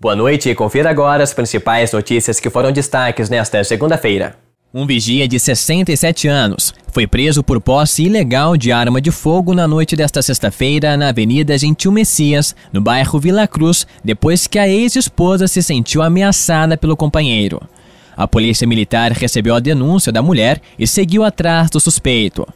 Boa noite e confira agora as principais notícias que foram destaques nesta segunda-feira. Um vigia de 67 anos foi preso por posse ilegal de arma de fogo na noite desta sexta-feira na Avenida Gentil Messias, no bairro Vila Cruz, depois que a ex-esposa se sentiu ameaçada pelo companheiro. A polícia militar recebeu a denúncia da mulher e seguiu atrás do suspeito.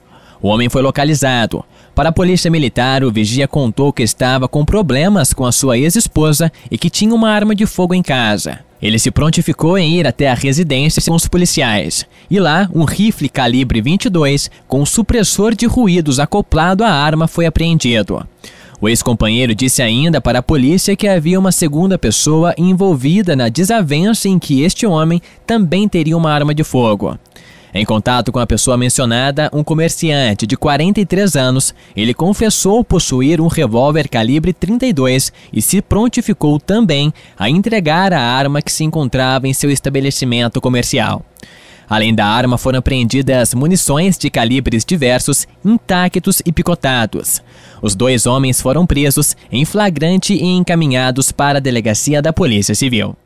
O homem foi localizado, para a polícia militar, o vigia contou que estava com problemas com a sua ex-esposa e que tinha uma arma de fogo em casa. Ele se prontificou em ir até a residência com os policiais. E lá, um rifle calibre 22 com supressor de ruídos acoplado à arma foi apreendido. O ex-companheiro disse ainda para a polícia que havia uma segunda pessoa envolvida na desavença em que este homem também teria uma arma de fogo. Em contato com a pessoa mencionada, um comerciante de 43 anos, ele confessou possuir um revólver calibre 32 e se prontificou também a entregar a arma que se encontrava em seu estabelecimento comercial. Além da arma, foram apreendidas munições de calibres diversos, intactos e picotados. Os dois homens foram presos em flagrante e encaminhados para a delegacia da Polícia Civil.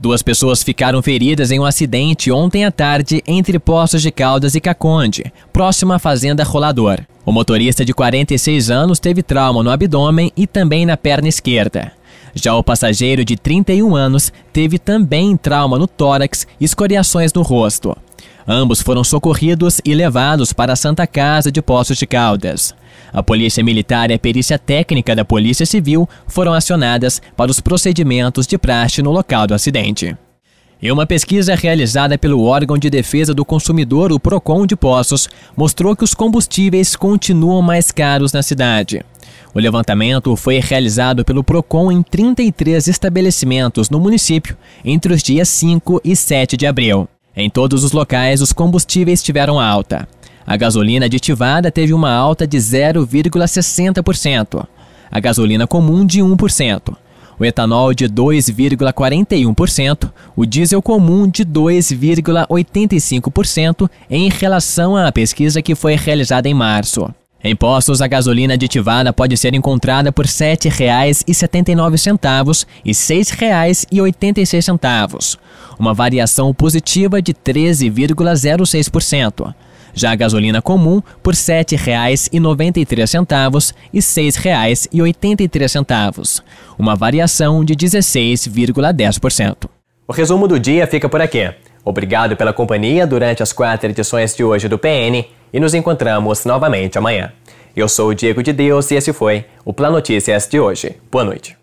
Duas pessoas ficaram feridas em um acidente ontem à tarde entre Poços de Caldas e Caconde, próxima à fazenda Rolador. O motorista de 46 anos teve trauma no abdômen e também na perna esquerda. Já o passageiro de 31 anos teve também trauma no tórax e escoriações no rosto. Ambos foram socorridos e levados para a Santa Casa de Poços de Caldas. A Polícia Militar e a Perícia Técnica da Polícia Civil foram acionadas para os procedimentos de praxe no local do acidente. E uma pesquisa realizada pelo órgão de defesa do consumidor, o PROCON de Poços, mostrou que os combustíveis continuam mais caros na cidade. O levantamento foi realizado pelo PROCON em 33 estabelecimentos no município entre os dias 5 e 7 de abril. Em todos os locais, os combustíveis tiveram alta. A gasolina aditivada teve uma alta de 0,60%, a gasolina comum de 1%, o etanol de 2,41%, o diesel comum de 2,85% em relação à pesquisa que foi realizada em março. Em postos, a gasolina aditivada pode ser encontrada por R$ 7,79 e R$ 6,86, uma variação positiva de 13,06%. Já a gasolina comum por R$ 7,93 e R$ 6,83, uma variação de 16,10%. O resumo do dia fica por aqui. Obrigado pela companhia durante as quatro edições de hoje do PN e nos encontramos novamente amanhã. Eu sou o Diego de Deus e esse foi o Plan Notícias de hoje. Boa noite.